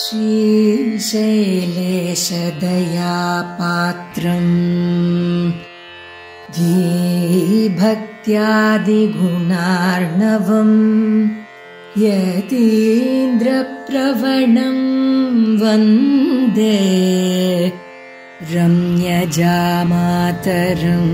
श्रीशैलेशदया पात्रम् धीभक्त्यादिगुणार्णवम् यतीन्द्रप्रवणम् वन्दे रम्यजामातरम्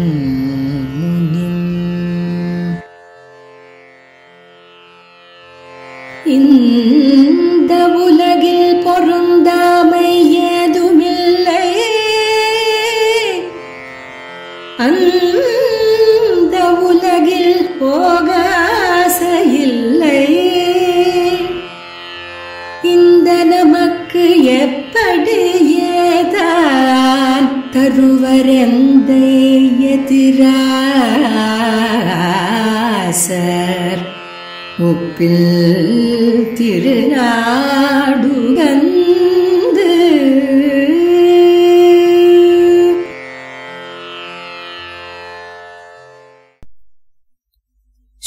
எனக்கு எப்படியேதான் தருவரெந்த எதிராசர் திருநாடு வந்து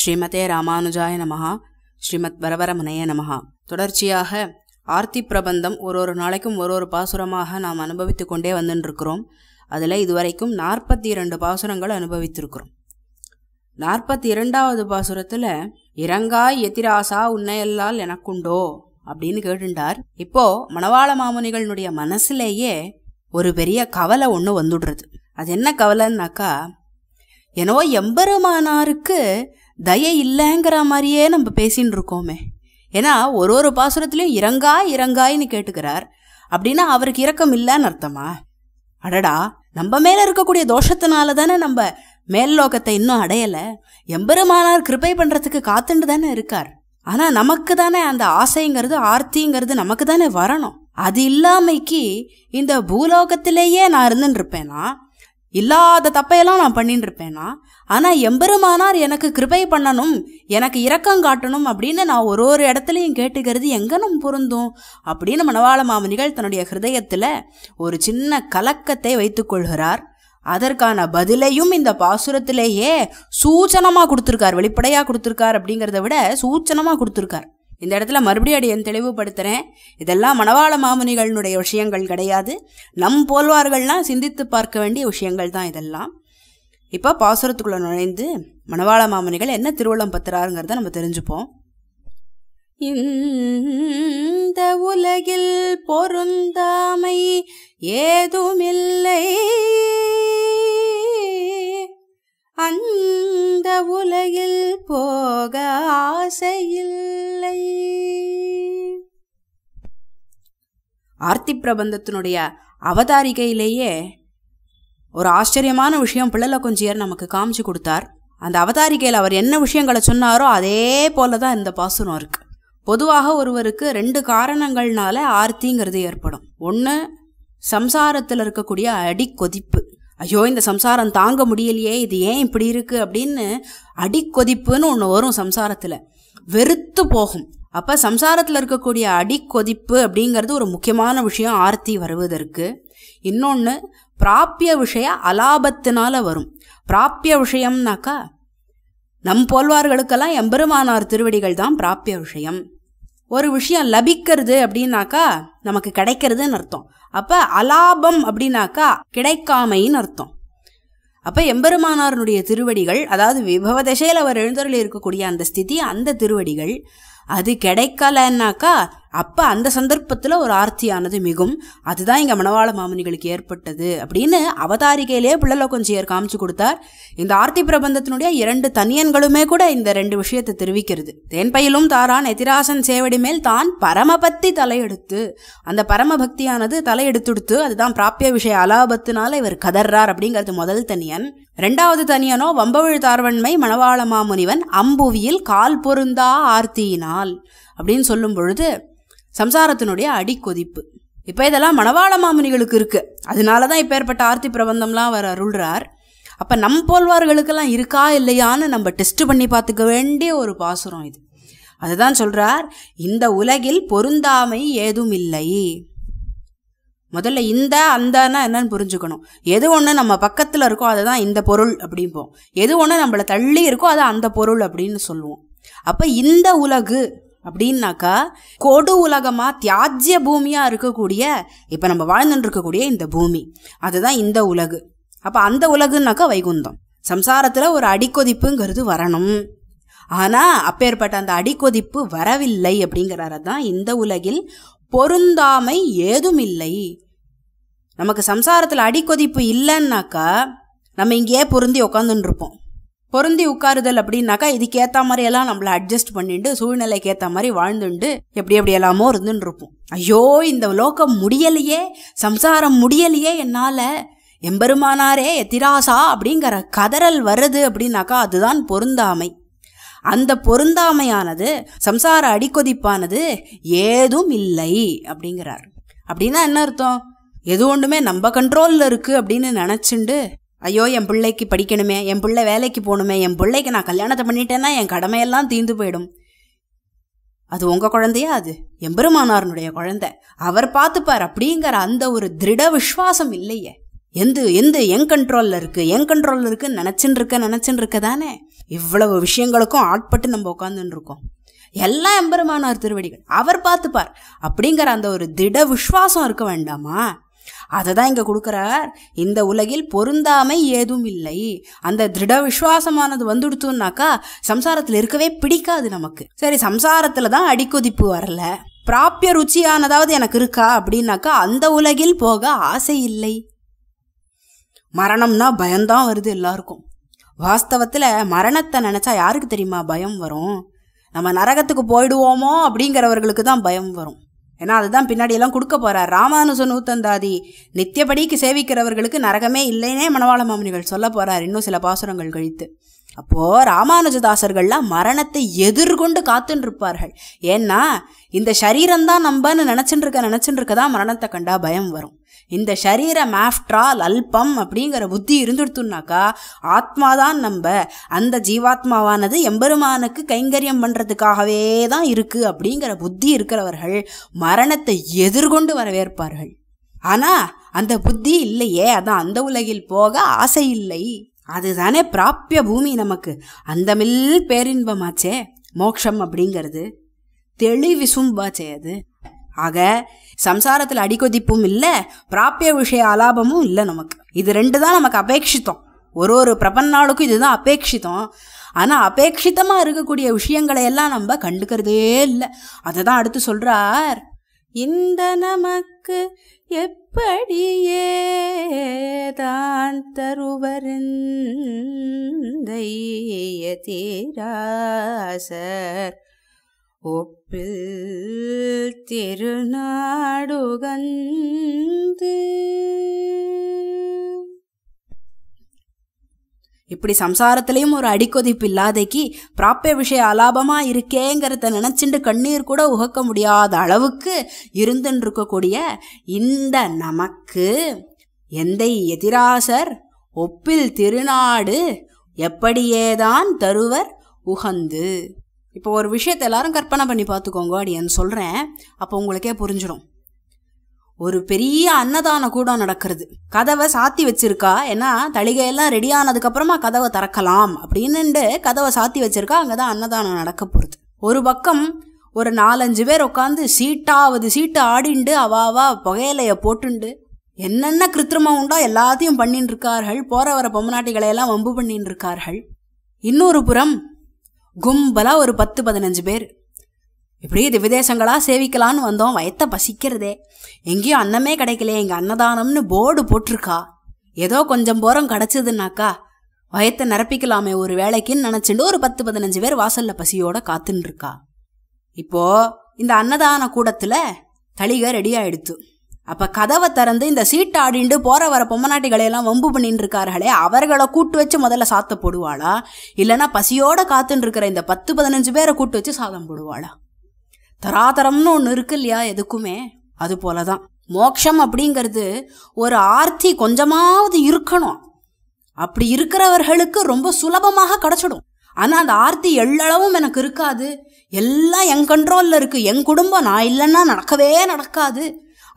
ஸ்ரீமதே ராமானுஜாய நமஹா ஸ்ரீமத் வரவரமுனைய நமஹா தொடர்ச்சியாக ஆர்த்தி பிரபந்தம் ஒரு ஒரு நாளைக்கும் ஒரு ஒரு பாசுரமாக நாம் அனுபவித்து கொண்டே வந்துட்டுருக்கிறோம் அதில் இதுவரைக்கும் நாற்பத்தி இரண்டு பாசுரங்கள் அனுபவித்திருக்கிறோம் நாற்பத்தி இரண்டாவது பாசுரத்தில் இறங்காய் எத்திராசா உன்னையல்லால் எனக்குண்டோ அப்படின்னு கேட்டுண்டார் இப்போது மணவாள மாமுனிகளினுடைய மனசுலேயே ஒரு பெரிய கவலை ஒன்று வந்துடுறது அது என்ன கவலைன்னாக்கா என்னவோ எம்பெருமானாருக்கு தய இல்லைங்கிற மாதிரியே நம்ம பேசின்னு இருக்கோமே ஏன்னா ஒரு ஒரு பாசுரத்துலேயும் இறங்கா இறங்காயின்னு கேட்டுக்கிறார் அப்படின்னா அவருக்கு இரக்கம் இல்லைன்னு அர்த்தமா அடடா நம்ம மேலே இருக்கக்கூடிய தோஷத்தினால தானே நம்ம மேல்லோகத்தை இன்னும் அடையலை எம்பெருமானார் கிருப்பை பண்ணுறதுக்கு காத்துண்டு தானே இருக்கார் ஆனால் நமக்கு தானே அந்த ஆசைங்கிறது ஆர்த்திங்கிறது நமக்கு தானே வரணும் அது இல்லாமைக்கு இந்த பூலோகத்திலேயே நான் இருந்துன்னு இருப்பேனா இல்லாத தப்பையெல்லாம் நான் பண்ணின்னு இருப்பேனா ஆனால் எம்பெருமானார் எனக்கு கிருபை பண்ணணும் எனக்கு இரக்கம் காட்டணும் அப்படின்னு நான் ஒரு ஒரு இடத்துலையும் கேட்டுக்கிறது எங்கனும் பொருந்தும் அப்படின்னு மனவாள மாமனிகள் தன்னுடைய ஹிருதயத்தில் ஒரு சின்ன கலக்கத்தை வைத்துக்கொள்கிறார் அதற்கான பதிலையும் இந்த பாசுரத்திலேயே சூச்சனமாக கொடுத்துருக்கார் வெளிப்படையாக கொடுத்துருக்கார் அப்படிங்கிறத விட சூச்சனமாக கொடுத்துருக்கார் இந்த இடத்துல மறுபடியும் என் தெளிவுபடுத்துகிறேன் இதெல்லாம் மனவாள மாமுனிகளினுடைய விஷயங்கள் கிடையாது நம் போல்வார்கள்லாம் சிந்தித்து பார்க்க வேண்டிய விஷயங்கள் தான் இதெல்லாம் இப்போ பாசுரத்துக்குள்ளே நுழைந்து மணவாள மாமனிகள் என்ன திருவள்ளம் பத்துறாருங்கிறத நம்ம தெரிஞ்சுப்போம் இந்த உலகில் பொருந்தாமை ஏதுமில்லை அந்த உலகில் போக ஆசையில்லை ஆர்த்தி பிரபந்தத்தினுடைய அவதாரிகையிலேயே ஒரு ஆச்சரியமான விஷயம் பிள்ளைல கொஞ்சியர் நமக்கு காமிச்சு கொடுத்தார் அந்த அவதாரிகையில் அவர் என்ன விஷயங்களை சொன்னாரோ அதே போல தான் இந்த பாசுரம் இருக்குது பொதுவாக ஒருவருக்கு ரெண்டு காரணங்கள்னால ஆர்த்திங்கிறது ஏற்படும் ஒன்று சம்சாரத்தில் இருக்கக்கூடிய அடி கொதிப்பு ஐயோ இந்த சம்சாரம் தாங்க முடியலையே இது ஏன் இப்படி இருக்குது அப்படின்னு அடிக்கொதிப்புன்னு ஒன்று வரும் சம்சாரத்தில் வெறுத்து போகும் அப்போ சம்சாரத்தில் இருக்கக்கூடிய அடி கொதிப்பு அப்படிங்கிறது ஒரு முக்கியமான விஷயம் ஆர்த்தி வருவதற்கு இன்னொன்று பிராப்பிய விஷய அலாபத்தினால வரும் பிராப்பிய விஷயம்னாக்கா நம் போல்வார்களுக்கெல்லாம் எம்பெருமானார் திருவடிகள் தான் பிராப்பிய விஷயம் ஒரு விஷயம் லபிக்கிறது அப்படின்னாக்கா நமக்கு கிடைக்கிறதுன்னு அர்த்தம் அப்போ அலாபம் அப்படின்னாக்கா கிடைக்காமைன்னு அர்த்தம் அப்போ எம்பெருமானாரனுடைய திருவடிகள் அதாவது விபவ திசையில் அவர் எழுந்தருளி இருக்கக்கூடிய அந்த ஸ்திதி அந்த திருவடிகள் அது கிடைக்கலன்னாக்கா அப்போ அந்த சந்தர்ப்பத்தில் ஒரு ஆர்த்தியானது மிகும் அதுதான் இங்கே மணவாள மாமனிகளுக்கு ஏற்பட்டது அப்படின்னு அவதாரிகையிலே கொஞ்சம் ஏர் காமிச்சு கொடுத்தார் இந்த ஆர்த்தி பிரபந்தத்தினுடைய இரண்டு தனியன்களுமே கூட இந்த ரெண்டு விஷயத்தை தெரிவிக்கிறது தேன்பயிலும் தாரான் எதிராசன் சேவடி மேல் தான் பரமபக்தி தலையெடுத்து அந்த பரமபக்தியானது தலையெடுத்துடுத்து அதுதான் பிராப்பிய விஷய அலாபத்தினால இவர் கதர்றார் அப்படிங்கிறது முதல் தனியன் ரெண்டாவது தனியனோ வம்பவிழு தார்வன்மை மணவாள மாமுனிவன் அம்புவியில் கால் பொருந்தா ஆர்த்தியினால் அப்படின்னு சொல்லும் பொழுது சம்சாரத்தினுடைய அடிக்கொதிப்பு இப்போ இதெல்லாம் மணவாள மாமுனிகளுக்கு இருக்குது அதனால தான் இப்போ ஏற்பட்ட ஆர்த்தி பிரபந்தம்லாம் அவர் அருள்றார் அப்போ நம் போல்வார்களுக்கெல்லாம் இருக்கா இல்லையான்னு நம்ம டெஸ்ட் பண்ணி பார்த்துக்க வேண்டிய ஒரு பாசுரம் இது அதுதான் சொல்கிறார் இந்த உலகில் பொருந்தாமை ஏதும் இல்லை முதல்ல இந்த அந்தன்னா என்னன்னு புரிஞ்சுக்கணும் எது ஒன்று நம்ம பக்கத்தில் இருக்கோ அதை தான் இந்த பொருள் அப்படிம்போம் எது ஒன்று நம்மளை தள்ளி இருக்கோ அதை அந்த பொருள் அப்படின்னு சொல்லுவோம் அப்போ இந்த உலகு அப்படின்னாக்கா கொடு உலகமாக தியாஜ்ய பூமியாக இருக்கக்கூடிய இப்போ நம்ம வாழ்ந்துட்டு இருக்கக்கூடிய இந்த பூமி அதுதான் இந்த உலகு அப்போ அந்த உலகுன்னாக்கா வைகுந்தம் சம்சாரத்தில் ஒரு அடிக்கொதிப்புங்கிறது வரணும் ஆனால் அப்பேற்பட்ட அந்த அடிக்கொதிப்பு வரவில்லை அப்படிங்கிறார தான் இந்த உலகில் பொருந்தாமை ஏதும் இல்லை நமக்கு சம்சாரத்தில் அடிக்கொதிப்பு இல்லைன்னாக்கா நம்ம இங்கேயே பொருந்தி உக்காந்துட்டு இருப்போம் பொருந்தி உட்காருதல் அப்படின்னாக்கா இதுக்கேற்ற மாதிரியெல்லாம் நம்மளை அட்ஜஸ்ட் பண்ணிட்டு சூழ்நிலைக்கு ஏற்ற மாதிரி வாழ்ந்துண்டு எப்படி எப்படி எல்லாமோ இருந்துன்னு இருப்போம் ஐயோ இந்த லோகம் முடியலையே சம்சாரம் முடியலையே என்னால் எம்பெருமானாரே எத்திராசா அப்படிங்கிற கதறல் வருது அப்படின்னாக்கா அதுதான் பொருந்தாமை அந்த பொருந்தாமையானது சம்சார அடிக்கொதிப்பானது ஏதும் இல்லை அப்படிங்கிறார் அப்படின்னா என்ன அர்த்தம் எது ஒன்றுமே நம்ம கண்ட்ரோலில் இருக்குது அப்படின்னு நினச்சிண்டு ஐயோ என் பிள்ளைக்கு படிக்கணுமே என் பிள்ளை வேலைக்கு போகணுமே என் பிள்ளைக்கு நான் கல்யாணத்தை பண்ணிட்டேன்னா என் கடமையெல்லாம் தீந்து போயிடும் அது உங்கள் குழந்தையா அது எம்பெருமானாரனுடைய குழந்தை அவர் பார்த்துப்பார் அப்படிங்கிற அந்த ஒரு திருட விஸ்வாசம் இல்லையே எந்த எந்த என் கண்ட்ரோலில் இருக்குது என் கண்ட்ரோலில் இருக்குன்னு நினச்சின்னு இருக்க நினச்சின்னு இருக்க தானே இவ்வளவு விஷயங்களுக்கும் ஆட்பட்டு நம்ம உட்காந்துன்னு இருக்கோம் எல்லாம் எம்பெருமானார் திருவடிகள் அவர் பார்த்துப்பார் அப்படிங்கிற அந்த ஒரு திட விஸ்வாசம் இருக்க வேண்டாமா அதை தான் இங்கே கொடுக்குறார் இந்த உலகில் பொருந்தாமை ஏதும் இல்லை அந்த திருட விசுவாசமானது வந்துடுத்துனாக்கா சம்சாரத்தில் இருக்கவே பிடிக்காது நமக்கு சரி சம்சாரத்தில் தான் அடிக்கொதிப்பு வரல பிராப்பிய ருச்சியானதாவது எனக்கு இருக்கா அப்படின்னாக்கா அந்த உலகில் போக ஆசை இல்லை மரணம்னா பயம்தான் வருது எல்லாருக்கும் வாஸ்தவத்தில் மரணத்தை நினச்சா யாருக்கு தெரியுமா பயம் வரும் நம்ம நரகத்துக்கு போயிடுவோமோ அப்படிங்கிறவர்களுக்கு தான் பயம் வரும் ஏன்னா அதுதான் பின்னாடியெல்லாம் கொடுக்க போகிறார் ராமானுஜ நூத்தந்தாதி நித்தியபடிக்கு சேவிக்கிறவர்களுக்கு நரகமே இல்லைன்னே மணவாள மாமனிகள் சொல்ல போகிறார் இன்னும் சில பாசுரங்கள் கழித்து அப்போது ராமானுஜதாசர்கள்லாம் மரணத்தை எதிர்கொண்டு காத்துன் இருப்பார்கள் ஏன்னா இந்த சரீரம்தான் நம்பன்னு நினச்சின்னு இருக்க நினச்சின்னு இருக்க தான் மரணத்தை கண்டா பயம் வரும் இந்த சரீரம் ஆஃப்ட்ரால் அல்பம் அப்படிங்கிற புத்தி இருந்துடுத்துனாக்கா ஆத்மாதான் நம்ம அந்த ஜீவாத்மாவானது எம்பெருமானுக்கு கைங்கரியம் பண்ணுறதுக்காகவே தான் இருக்குது அப்படிங்கிற புத்தி இருக்கிறவர்கள் மரணத்தை எதிர்கொண்டு வரவேற்பார்கள் ஆனால் அந்த புத்தி இல்லையே அதான் அந்த உலகில் போக ஆசை இல்லை அதுதானே பிராப்பிய பூமி நமக்கு அந்த மில் பேரின்பமாச்சே மோக்ஷம் அப்படிங்கிறது தெளிவிசும்பாச்சே அது ஆக சம்சாரத்தில் அடிக்கொதிப்பும் இல்லை பிராப்பிய விஷய அலாபமும் இல்லை நமக்கு இது ரெண்டு தான் நமக்கு அபேட்சித்தோம் ஒரு ஒரு பிரபன்னாளுக்கும் இதுதான் அபேட்சித்தோம் ஆனால் அபேட்சித்தமாக இருக்கக்கூடிய விஷயங்களை எல்லாம் நம்ம கண்டுக்கிறதே இல்லை அதை தான் அடுத்து சொல்கிறார் இந்த நமக்கு எப்படியே தான் தருவருந்தைய தீராசர் ஒப்பில் திருநாடுகந்து இப்படி சம்சாரத்திலையும் ஒரு அடிக்கொதிப்பு இல்லாதைக்கு பிராப்பிய விஷய அலாபமா இருக்கேங்கிறத நினைச்சுண்டு கண்ணீர் கூட உகக்க முடியாத அளவுக்கு இருந்துன்னு இருக்கக்கூடிய இந்த நமக்கு எந்த எதிராசர் ஒப்பில் திருநாடு எப்படியேதான் தருவர் உகந்து இப்போ ஒரு விஷயத்தை எல்லாரும் கற்பனை பண்ணி பார்த்துக்கோங்க அப்படின்னு சொல்கிறேன் அப்போ உங்களுக்கே புரிஞ்சிடும் ஒரு பெரிய அன்னதான கூட நடக்கிறது கதவை சாத்தி வச்சிருக்கா ஏன்னா தளிகையெல்லாம் ரெடி ஆனதுக்கப்புறமா கதவை திறக்கலாம் அப்படின்னு கதவை சாத்தி வச்சிருக்கா அங்கே தான் அன்னதானம் நடக்க போகிறது ஒரு பக்கம் ஒரு நாலஞ்சு பேர் உட்காந்து சீட்டாவது சீட்டு ஆடிண்டு அவாவா புகையிலைய போட்டுண்டு என்னென்ன கிருத்திரமம் உண்டோ எல்லாத்தையும் பண்ணின்னு இருக்கார்கள் போற வர பொம்மநாட்டிகளை எல்லாம் வம்பு பண்ணின்னு இருக்கார்கள் இன்னொரு புறம் கும்பலாக ஒரு பத்து பதினஞ்சு பேர் இப்படி இது விதேசங்களாக சேவிக்கலான்னு வந்தோம் வயத்த பசிக்கிறதே எங்கேயும் அன்னமே கிடைக்கல எங்கள் அன்னதானம்னு போர்டு போட்டிருக்கா ஏதோ கொஞ்சம் போரம் கிடச்சிதுன்னாக்கா வயத்தை நிரப்பிக்கலாமே ஒரு வேலைக்குன்னு நினச்சிட்டு ஒரு பத்து பதினஞ்சு பேர் வாசலில் பசியோட காத்துன்னு இருக்கா இப்போ இந்த அன்னதான கூடத்தில் தளிக ரெடி ஆயிடுத்து அப்போ கதவை திறந்து இந்த சீட்டை ஆடிண்டு போகிற வர பொம்மநாட்டிகளையெல்லாம் வம்பு பண்ணிட்டு இருக்கார்களே அவர்களை கூட்டு வச்சு முதல்ல சாத்த போடுவாளா இல்லைனா பசியோட காத்துன்னு இருக்கிற இந்த பத்து பதினஞ்சு பேரை கூட்டு வச்சு சாதம் போடுவாளா தராதரம்னு ஒன்று இருக்கு இல்லையா எதுக்குமே அது போல தான் அப்படிங்கிறது ஒரு ஆர்த்தி கொஞ்சமாவது இருக்கணும் அப்படி இருக்கிறவர்களுக்கு ரொம்ப சுலபமாக கிடச்சிடும் ஆனால் அந்த ஆர்த்தி எள்ளளவும் எனக்கு இருக்காது எல்லாம் என் கண்ட்ரோலில் இருக்குது என் குடும்பம் நான் இல்லைன்னா நடக்கவே நடக்காது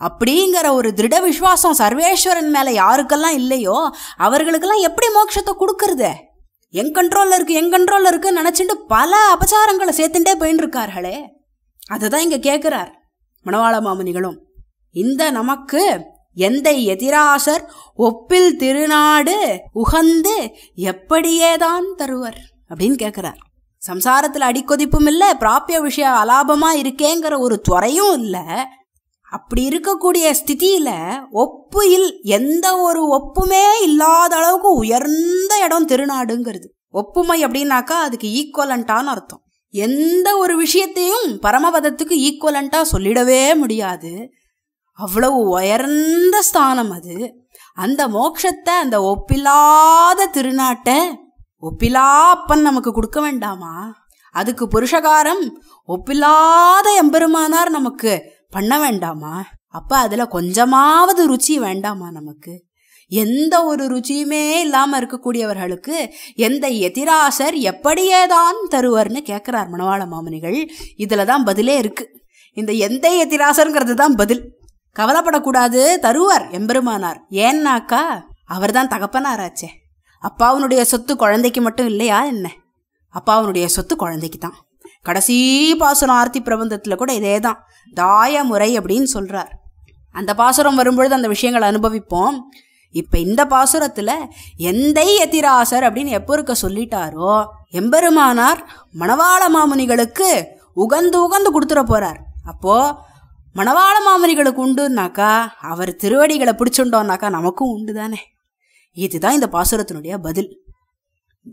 அப்படிங்கிற ஒரு திருட விஸ்வாசம் சர்வேஸ்வரன் மேலே யாருக்கெல்லாம் இல்லையோ அவர்களுக்கெல்லாம் எப்படி மோட்சத்தை கொடுக்கறது என் கண்ட்ரோலில் இருக்குது என் கண்ட்ரோலில் இருக்குன்னு நினச்சிட்டு பல அபச்சாரங்களை சேர்த்துட்டே போயின்னு அதை தான் இங்கே கேட்குறார் மணவாள மாமுனிகளும் இந்த நமக்கு எந்த எதிராசர் ஒப்பில் திருநாடு உகந்து எப்படியேதான் தருவர் அப்படின்னு கேட்குறார் சம்சாரத்தில் அடிக்கொதிப்பும் இல்லை பிராப்பிய விஷயம் அலாபமாக இருக்கேங்கிற ஒரு துறையும் இல்லை அப்படி இருக்கக்கூடிய ஸ்திதியில் ஒப்பு இல் எந்த ஒரு ஒப்புமே இல்லாத அளவுக்கு உயர்ந்த இடம் திருநாடுங்கிறது ஒப்புமை அப்படின்னாக்கா அதுக்கு ஈக்குவலண்ட்டான்னு அர்த்தம் எந்த ஒரு விஷயத்தையும் பரமபதத்துக்கு ஈக்குவலண்ட்டாக சொல்லிடவே முடியாது அவ்வளவு உயர்ந்த ஸ்தானம் அது அந்த மோக்ஷத்தை அந்த ஒப்பில்லாத திருநாட்டை ஒப்பிலா அப்பன் நமக்கு கொடுக்க வேண்டாமா அதுக்கு புருஷகாரம் ஒப்பில்லாத எம்பெருமானார் நமக்கு பண்ண வேண்டாமா அப்போ அதில் கொஞ்சமாவது ருச்சி வேண்டாமா நமக்கு எந்த ஒரு ருச்சியுமே இல்லாமல் இருக்கக்கூடியவர்களுக்கு எந்த எதிராசர் எப்படியேதான் தருவார்னு கேட்குறார் மணவாள மாமனிகள் இதில் தான் பதிலே இருக்குது இந்த எந்த எதிராசருங்கிறது தான் பதில் கவலைப்படக்கூடாது தருவார் எம்பெருமானார் ஏன்னாக்கா அவர் தான் தகப்பனாராச்சே அப்பாவுனுடைய சொத்து குழந்தைக்கு மட்டும் இல்லையா என்ன அப்பாவுனுடைய சொத்து குழந்தைக்கு தான் கடைசி பாசுரம் ஆர்த்தி பிரபந்தத்தில் கூட இதே தான் தாய முறை அப்படின்னு சொல்கிறார் அந்த பாசுரம் வரும்பொழுது அந்த விஷயங்களை அனுபவிப்போம் இப்போ இந்த பாசுரத்தில் எந்தை எதிராசர் அப்படின்னு எப்போ இருக்க சொல்லிட்டாரோ எம்பெருமானார் மணவாள மாமுனிகளுக்கு உகந்து உகந்து கொடுத்துட போகிறார் அப்போது மணவாள மாமுனிகளுக்கு உண்டுனாக்கா அவர் திருவடிகளை பிடிச்சுண்டோம்னாக்கா நமக்கும் உண்டு தானே இதுதான் இந்த பாசுரத்தினுடைய பதில்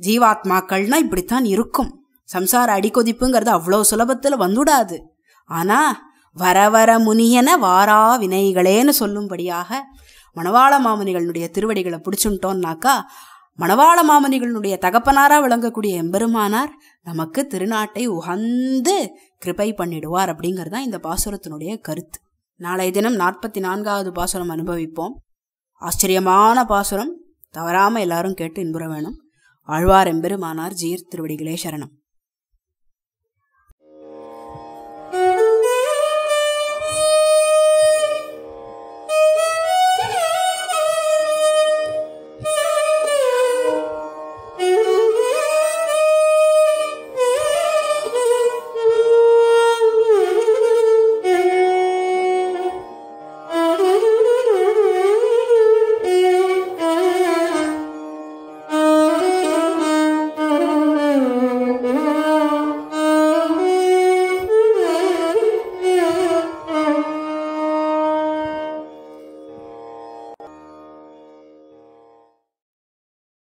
ஜீவாத்மாக்கள்னா இப்படித்தான் இருக்கும் சம்சார அடிக்கொதிப்புங்கிறது அவ்வளோ சுலபத்தில் வந்துடாது ஆனால் வர வர முனியன வாரா வினைகளேன்னு சொல்லும்படியாக மணவாள மாமனிகளுடைய திருவடிகளை பிடிச்சுட்டோம்னாக்கா மணவாள மாமனிகளுடைய தகப்பனாராக விளங்கக்கூடிய எம்பெருமானார் நமக்கு திருநாட்டை உகந்து கிருபை பண்ணிடுவார் அப்படிங்கிறது தான் இந்த பாசுரத்தினுடைய கருத்து நாளைய தினம் நாற்பத்தி நான்காவது பாசுரம் அனுபவிப்போம் ஆச்சரியமான பாசுரம் தவறாமல் எல்லாரும் கேட்டு இன்புற வேணும் ஆழ்வார் எம்பெருமானார் ஜீர் திருவடிகளே சரணம்